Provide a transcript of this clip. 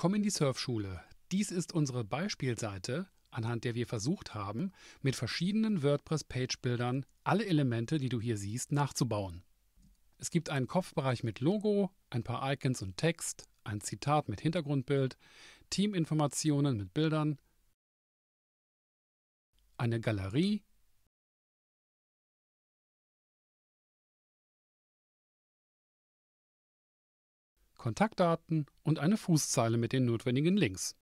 Komm in die Surfschule. Dies ist unsere Beispielseite, anhand der wir versucht haben, mit verschiedenen WordPress-Page-Bildern alle Elemente, die du hier siehst, nachzubauen. Es gibt einen Kopfbereich mit Logo, ein paar Icons und Text, ein Zitat mit Hintergrundbild, Teaminformationen mit Bildern, eine Galerie, Kontaktdaten und eine Fußzeile mit den notwendigen Links